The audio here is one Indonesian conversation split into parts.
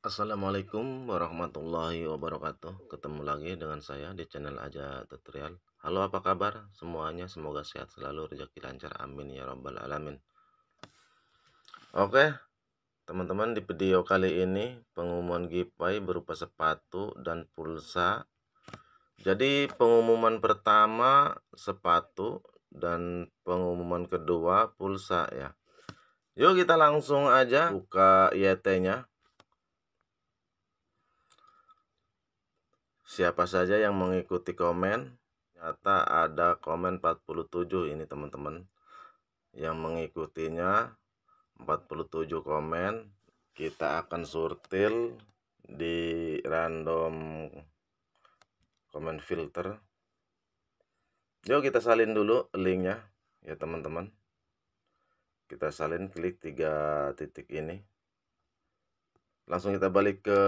Assalamualaikum warahmatullahi wabarakatuh Ketemu lagi dengan saya di channel Aja Tutorial Halo apa kabar semuanya Semoga sehat selalu rezeki lancar amin ya robbal alamin Oke teman-teman di video kali ini Pengumuman giveaway berupa sepatu dan pulsa Jadi pengumuman pertama sepatu Dan pengumuman kedua pulsa ya Yuk kita langsung aja buka YT nya siapa saja yang mengikuti komen nyata ada komen 47 ini teman-teman yang mengikutinya 47 komen kita akan surtil di random komen filter yuk kita salin dulu linknya ya teman-teman kita salin klik tiga titik ini langsung kita balik ke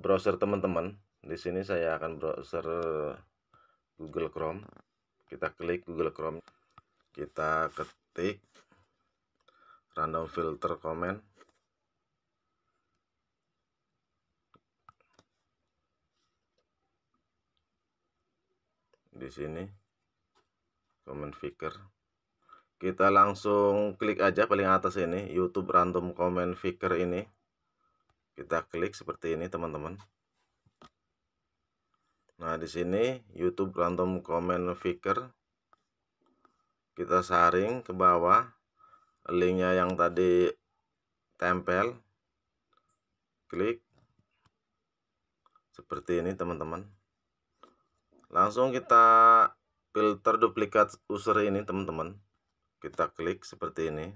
browser teman-teman di sini saya akan browser Google Chrome. Kita klik Google Chrome. Kita ketik random filter comment. Di sini comment picker. Kita langsung klik aja paling atas ini YouTube random comment picker ini. Kita klik seperti ini teman-teman. Nah, di sini YouTube random comment viker kita saring ke bawah linknya yang tadi tempel klik seperti ini teman-teman langsung kita filter duplikat user ini teman-teman kita klik seperti ini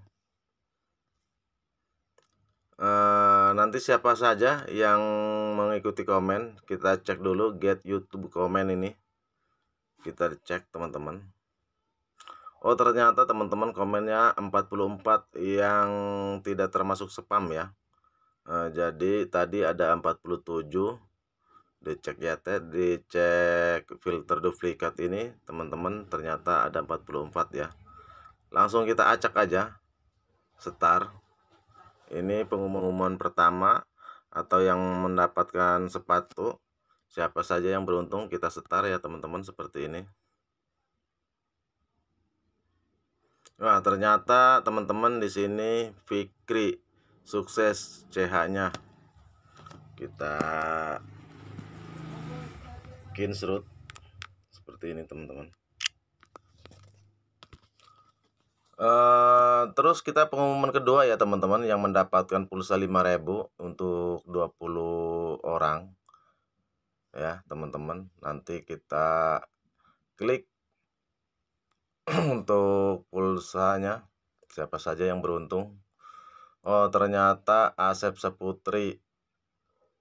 e, nanti siapa saja yang mengikuti komen kita cek dulu get YouTube komen ini kita cek teman-teman Oh ternyata teman-teman komennya 44 yang tidak termasuk spam ya eh, Jadi tadi ada 47 Dicek ya teh Dicek filter duplikat ini teman-teman ternyata ada 44 ya Langsung kita acak aja setar. Ini pengumuman pertama atau yang mendapatkan sepatu siapa saja yang beruntung kita setar ya teman-teman seperti ini Wah ternyata teman-teman di sini Fikri sukses CH nya kita kinsrut seperti ini teman-teman Eh, terus kita pengumuman kedua ya teman-teman yang mendapatkan pulsa 5000 untuk 20 orang. Ya teman-teman, nanti kita klik untuk pulsanya, siapa saja yang beruntung. Oh ternyata Asep Seputri,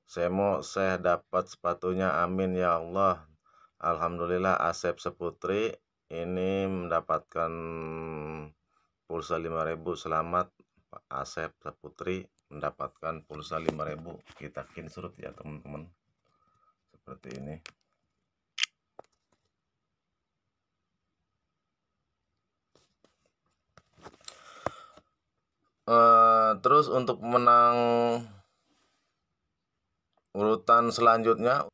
Semo saya dapat sepatunya, amin ya Allah. Alhamdulillah Asep Seputri ini mendapatkan pulsa 5000 selamat Pak Asep Saputri mendapatkan pulsa 5000 kita kinsrut ya teman-teman seperti ini uh, terus untuk menang urutan selanjutnya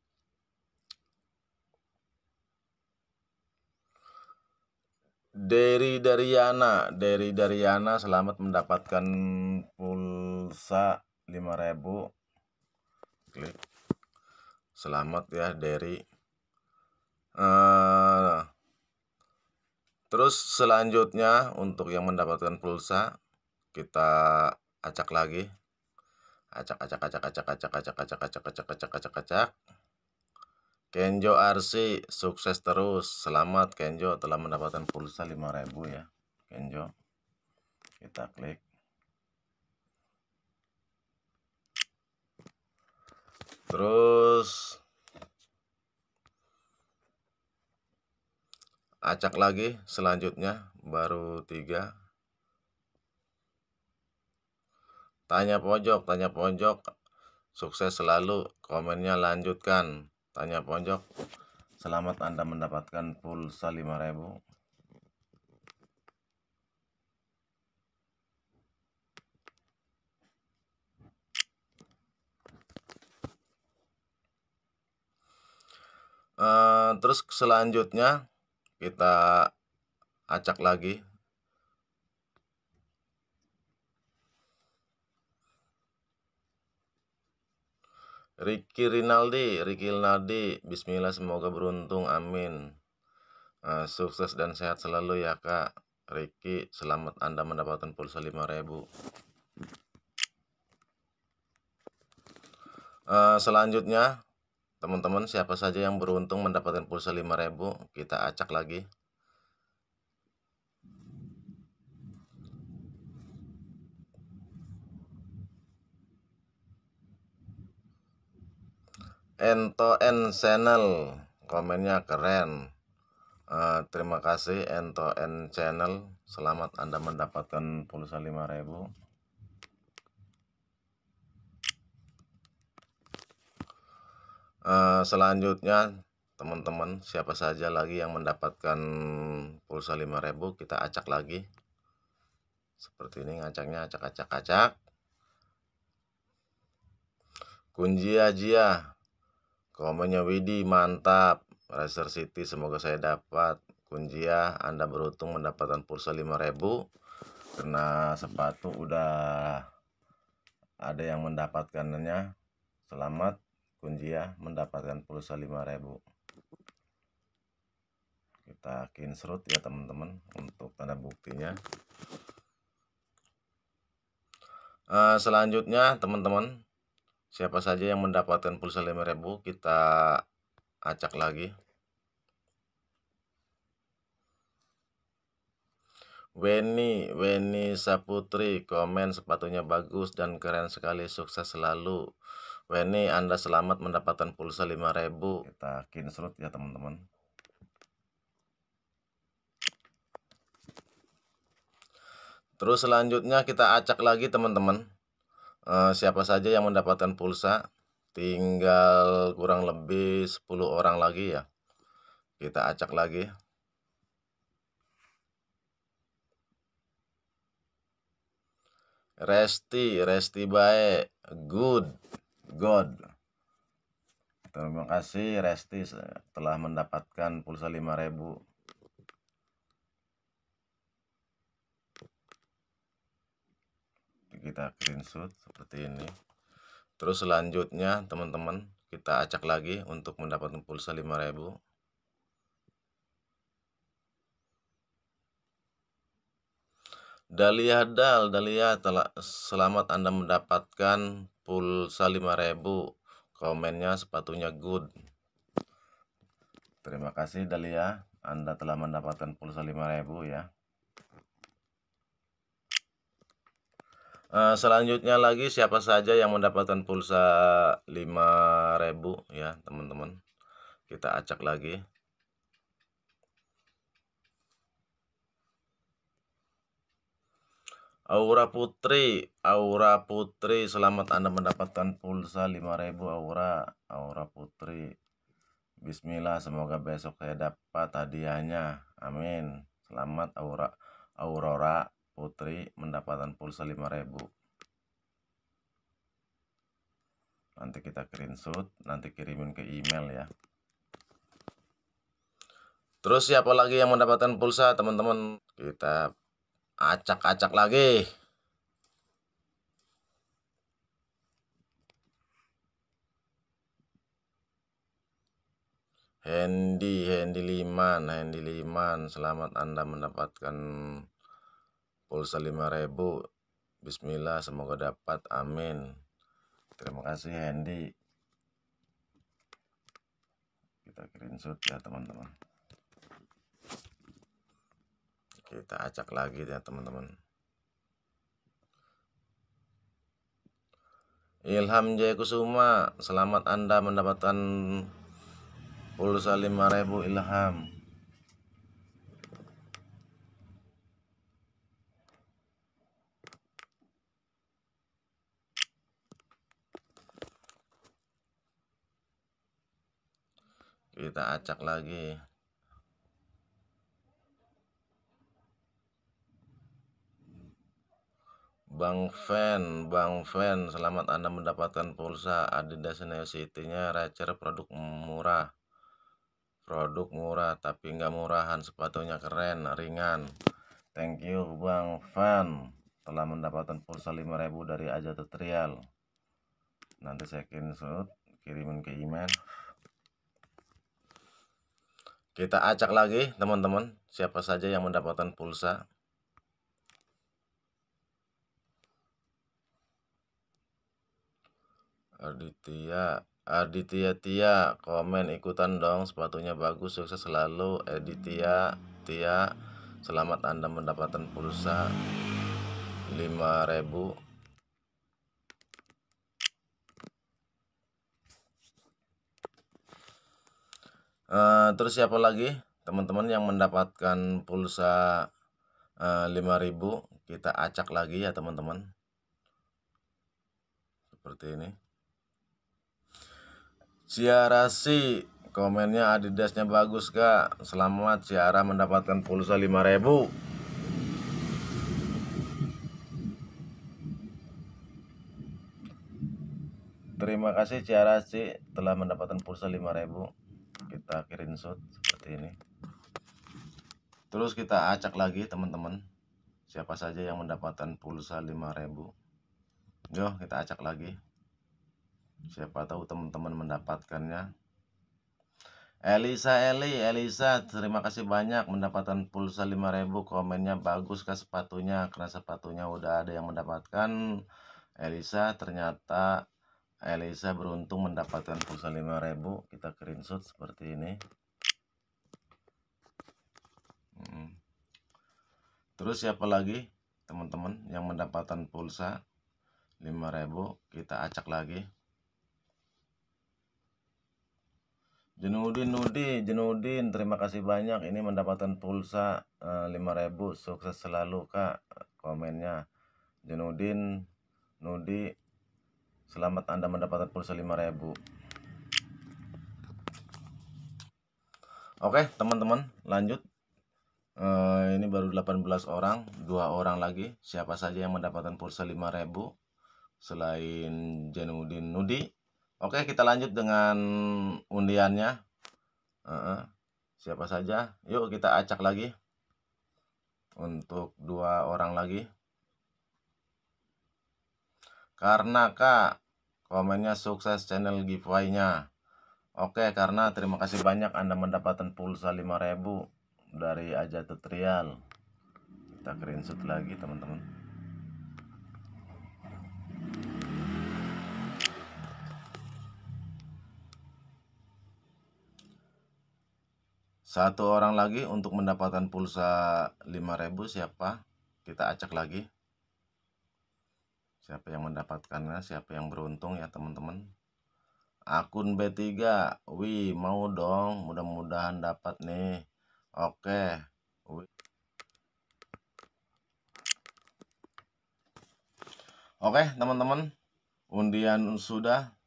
Dari Dariana Derry Dariana selamat mendapatkan pulsa 5000 klik selamat ya Derry uh, terus selanjutnya untuk yang mendapatkan pulsa kita acak lagi acak acak acak acak acak acak acak acak acak acak acak acak acak Kenjo RC sukses terus. Selamat Kenjo telah mendapatkan pulsa 5000 ya. Kenjo. Kita klik. Terus acak lagi selanjutnya baru tiga tanya pojok tanya pojok sukses selalu komennya lanjutkan Tanya pojok. Selamat Anda mendapatkan pulsa 5000. Uh, eh, terus selanjutnya kita acak lagi Ricky Rinaldi, Ricky Rinaldi, Bismillah semoga beruntung, amin. Uh, sukses dan sehat selalu ya kak. Ricky, selamat Anda mendapatkan pulsa 5000 uh, eh, Selanjutnya, teman-teman siapa saja yang beruntung mendapatkan pulsa ribu kita acak lagi. Ento N Channel komennya keren uh, terima kasih Ento N Channel selamat anda mendapatkan pulsa 5000 uh, eh, selanjutnya teman-teman siapa saja lagi yang mendapatkan pulsa 5000 kita acak lagi seperti ini ngacaknya acak-acak-acak kunci aja Komennya Widi mantap. Racer City semoga saya dapat. Kunjia Anda beruntung mendapatkan pulsa 5000 karena sepatu udah ada yang mendapatkannya. Selamat Kunjia mendapatkan pulsa 5000. Kita kinsrut ya teman-teman untuk tanda buktinya. Uh, selanjutnya teman-teman Siapa saja yang mendapatkan pulsa 5000 kita acak lagi. Weni, Weni Saputri, komen sepatunya bagus dan keren sekali, sukses selalu. Weni, Anda selamat mendapatkan pulsa 5000. Kita kinsrut ya teman-teman. Terus selanjutnya kita acak lagi teman-teman. Eh, siapa saja yang mendapatkan pulsa tinggal kurang lebih 10 orang lagi ya kita acak lagi Resti, Resti baik, good, good. Terima kasih Resti telah mendapatkan pulsa 5000 kita screenshot seperti ini terus selanjutnya teman-teman kita acak lagi untuk mendapatkan pulsa 5000 Dahlia Dal, Dahlia selamat Anda mendapatkan pulsa 5000. Komennya sepatunya good. Terima kasih Dahlia, Anda telah mendapatkan pulsa 5000 ya. Eh, selanjutnya lagi siapa saja yang mendapatkan pulsa 5000 ya teman-teman kita acak lagi Aura Putri Aura Putri selamat Anda mendapatkan pulsa 5000 Aura Aura Putri Bismillah semoga besok saya dapat hadiahnya amin selamat Aura Aurora Putri mendapatkan pulsa 5000 nanti kita screenshot nanti kirimin ke email ya terus siapa lagi yang mendapatkan pulsa teman-teman kita acak-acak lagi Handy, Handy Liman, Handy Liman, selamat Anda mendapatkan pulsa 5000 Bismillah semoga dapat amin terima kasih Hendy kita screenshot ya teman-teman kita acak lagi ya teman-teman Ilham Jaya Kusuma selamat anda mendapatkan pulsa 5000 Ilham kita acak lagi Bang Fan, Bang Fan, selamat Anda mendapatkan pulsa Adidas City-nya Racer produk murah. Produk murah tapi nggak murahan, sepatunya keren, ringan. Thank you Bang Fan telah mendapatkan pulsa 5000 dari Aja Tutorial. Nanti saya kirim kirimin ke email. Kita acak lagi teman-teman siapa saja yang mendapatkan pulsa. Aditya, Aditya Tia, komen ikutan dong, sepatunya bagus, sukses selalu. Aditya, Tia, selamat Anda mendapatkan pulsa 5000 uh, terus siapa lagi teman-teman yang mendapatkan pulsa uh, eh, 5000 kita acak lagi ya teman-teman seperti ini Ciara si komennya adidasnya bagus kak selamat Ciara mendapatkan pulsa 5000 Terima kasih Ciara si telah mendapatkan pulsa 5000 kita kirim shot seperti ini terus kita acak lagi teman-teman siapa saja yang mendapatkan pulsa 5000 yo kita acak lagi siapa tahu teman-teman mendapatkannya Elisa Eli Elisa terima kasih banyak mendapatkan pulsa 5000 komennya bagus ke sepatunya karena sepatunya udah ada yang mendapatkan Elisa ternyata Elisa beruntung mendapatkan pulsa 5000 kita screenshot seperti ini terus siapa lagi teman-teman yang mendapatkan pulsa 5000 kita acak lagi Jenudin Nudi Jenudin terima kasih banyak ini mendapatkan pulsa uh, eh, 5000 sukses selalu Kak komennya Jenudin Nudi Selamat Anda mendapatkan pulsa 5000. Oke, teman-teman, lanjut. Uh, ini baru 18 orang, dua orang lagi. Siapa saja yang mendapatkan pulsa 5000 selain Janudin Nudi? Oke, kita lanjut dengan undiannya. Uh, siapa saja? Yuk kita acak lagi untuk dua orang lagi karena kak komennya sukses channel giveaway-nya oke karena terima kasih banyak anda mendapatkan pulsa 5000 dari aja tutorial kita screenshot lagi teman-teman satu orang lagi untuk mendapatkan pulsa 5000 siapa kita acak lagi siapa yang mendapatkannya siapa yang beruntung ya teman-teman akun B3 wih mau dong mudah-mudahan dapat nih oke wih. oke teman-teman undian sudah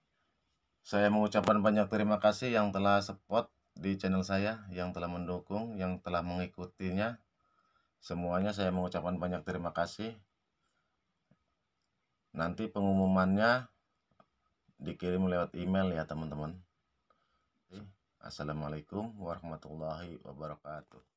saya mengucapkan banyak terima kasih yang telah support di channel saya yang telah mendukung yang telah mengikutinya semuanya saya mengucapkan banyak terima kasih nanti pengumumannya dikirim lewat email ya teman-teman Assalamualaikum warahmatullahi wabarakatuh